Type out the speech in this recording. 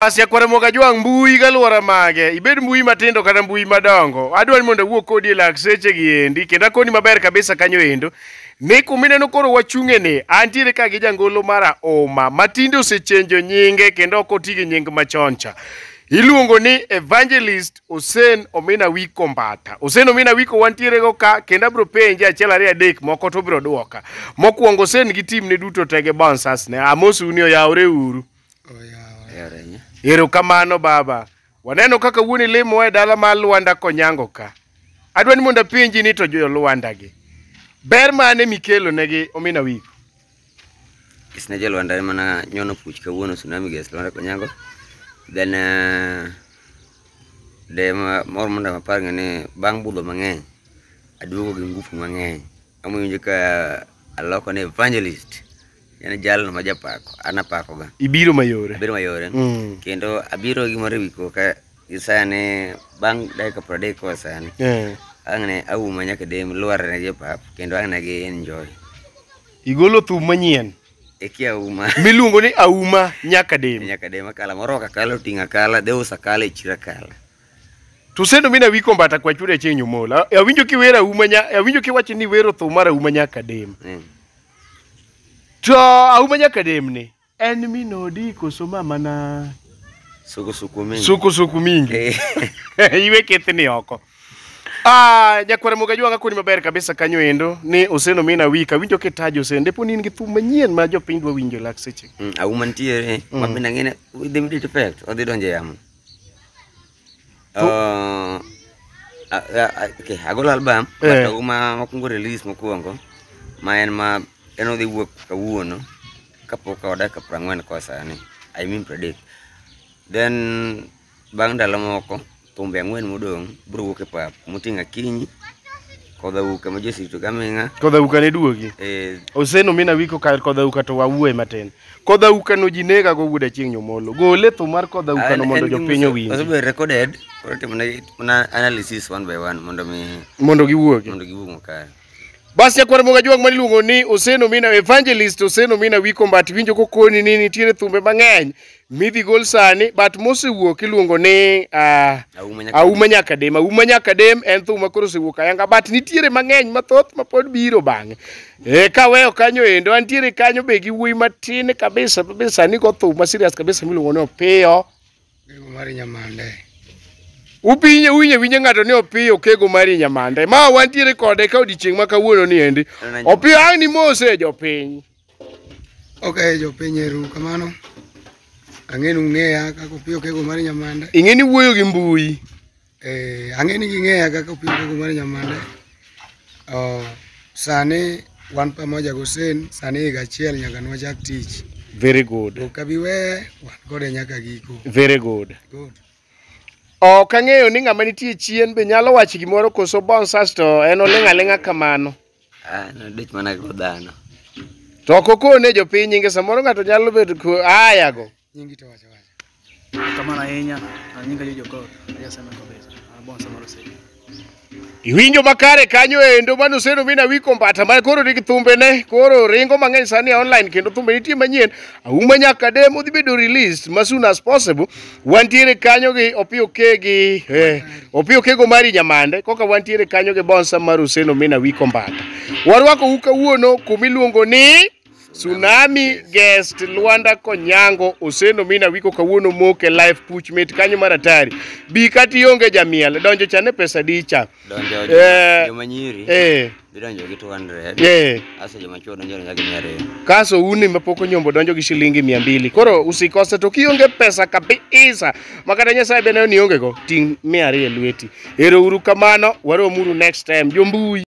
Asi akwara mwaka jwa mbui galwara mage ibed mbui matindo kata mbui madongo adwani mondo wuo kodi e lak seche gi endi kenda koni maber kabisa kanyo endo ni kumine no koro wachunge ni antire ka gi jangolo mara oma matindo sechenjo nyinge kendo ok otigi nying machoncha iluongo ni evangelist Hussein Omina Wiko Mbata Hussein Omina Wiko wantire go ka kenda bro penje achiel ariyo adek moko to bro dwoka mokuongo Hussein gi team ne duto tege bouncers ne amosu ni oyawre uru oh, yeah. Erokamano baba. Waneno kaka wuoni limo e dala mar Luanda konyango ka. Adwa ni mondo apenji ni to jo Luanda gi. Ber mane mikelo negi omina wiko? Isne jo Luanda mana nyono puch kawuono tsunami gas Luanda konyango. Then uh, de ma, mor mondo apar ni bang budho mang'eny aduogo gi ngufu mang'eny. Amo winjo ka aloko ni evangelist. en jalno ma japako anapako ga ibiro mayore abiro mayore mm. kendo abiro gimoro e wiko ka gisani bang' dakika pradek koa sani yeah. ang'ne auma nyaka dem lwar ne japap kendo ang'ne gi enjoy igolo thum manyien eki auma miluongo ni auma nyaka dem nyaka dem akala moroka kala oting' akala deus akala e chira kala tuseno mina wiko mbata kwachure chenyu mola awinjo kiwero auma awinjo kiwacho ni wero thum mar auma nyaka dem mm. To auma nyaka demni. En mino di koso mama na suku suku mingi. Suku suku mingi. Eh. Iwe kete ni oko. Ah, nyakwara muga juwa ngakuni maber kabisa kanyo endo. Ni useno mina wika. Winjo ketajo useno. Depo ni ingitu manyien majo pindwa winjo lak seche. Mm, auma ntie re. Mm. Wapina ngine. Udi mdi tupelt. Udi donje yamu. Uh, uh, uh, okay. Agol album. Yeah. Uma, uma kungu release mkuu wango. Mayan ma... Enma, en di wuok kawuono kapok odak ka prang'wen koa sani I mean predict then bang ndalo moko thumbe ang'wen modong' biro wuok e pap moting'o akinyi kod auka ma josito gaming'a kod auka ne duogi eh, oseno mina wiko kar kod auka to wawuoye matin kod auka no ji nega go wuoda chieng' nyomolo gole thum mar kod auka no mondo jopiny owinji osebedo recorded koro timone analysis one by one mondo mi mondo giwuogi mondo giwuog makare Basi akwar mo gajuang maliluongo ni Oseno Mina Evangelist Oseno Mina wiko mbat winjo kokoni ni nitiere thumbe mang'eny midhi gol sani but mosewuok iluongo ni uh, ah, Auma Nyakadem Auma Nyakadem en thum ma koro osewuok ayanga but nitiere mang'eny mathoth ma pod biro bang'e e, eh, kaweyo kanyo endo antiere kanyo be gi wuoyi matin kabisa be sani go thum ma serious kabisa miluongo ni Opiyo Mar Nyamande Ubinye winye winye ng'ato ni opiyo kego mari nyamande. Ma wantiere kode ka odiochieng' ma kawuono ni endi. Opiyo ang' ni mose jopiny. Okay jopiny eru kamano. Ang'e ni ung'eya kaka opiyo kego mari nyamande. Ing'e ni wuoyo gi mbui. Eh, ang'e ni ging'eya kaka opiyo kego mari nyamande. Oh, sani wan pamoja gosen sani higa achiel nyaka nwachak tich. Very good. Okabiwe wan kode nyaka giko. Very good. Good. Ok ang'eyo ni ng'ama nitie e chien be nyalo wacho gimoro koso bouncers to en oling' aling'a kamano. Ah, nodich mana go dhano. To ok okone jopiny nyinge samoro ng'ato nyalo bedo ku... aya go. Nyingi to wacho wacho. Kamano ahinya, nyinga jojokor. Ayasa na kobeza. Iwinjo makare kanyo endo manuseno mina wiko mbata ma koro nigi thumbe ne koro ringo mang'eny sani online kendo thumbe nitie manyien auma nyaka de modhi bedo released as soon as possible wantiere kanyo gi opiyo kegi eh, opiyo kego mari nyamande koka wantiere kanyo gi bonsa mar useno mina wiko mbata warwako u kawuono kumiluongo ni Tsunami guest Luanda Konyango mina wiko kawuono moke live puch mate kanyo mar atari. Bi kati onge jamiel, donjo chane pesa dicha. Donjo eh, joma Eh. Donjo gi 200. Eh. Asa joma chuo donjo gi nyare. Kaso uni mapoko nyombo donjo gi shilingi 200. Koro usikose to kionge pesa kabisa makata Nyasaye bende ni yonge go, ting' 200 e lweti. Ero uru kamano, waro muru next time. Jombui